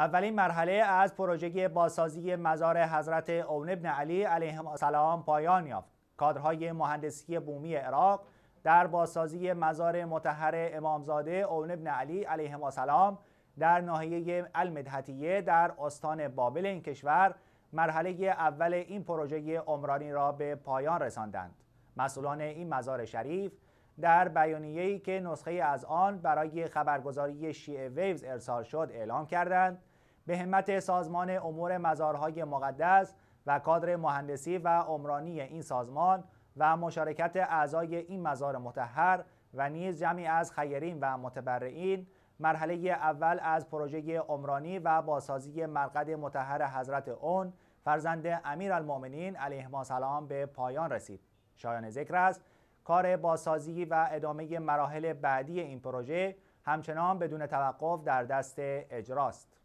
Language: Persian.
اولین مرحله از پروژه بازسازی مزار حضرت اون ابن علی علیه السلام پایان یافت کادرهای مهندسی بومی عراق در بازسازی مزار متحر امامزاده اون ابن علی علیه السلام در ناحیه المدهتیه در استان بابل این کشور مرحله اول این پروژه عمرانی را به پایان رساندند مسئولان این مزار شریف در بیانیه‌ای که نسخه از آن برای خبرگزاری شیعه ویوز ارسال شد اعلام کردند به همت سازمان امور مزارهای مقدس و کادر مهندسی و عمرانی این سازمان و مشارکت اعضای این مزار متحر و نیز جمعی از خیرین و متبرعین مرحله اول از پروژه عمرانی و بازسازی مرقد متحر حضرت اون فرزند امیر المومنین علیه سلام به پایان رسید. شایان ذکر است کار بازسازی و ادامه مراحل بعدی این پروژه همچنان بدون توقف در دست اجراست.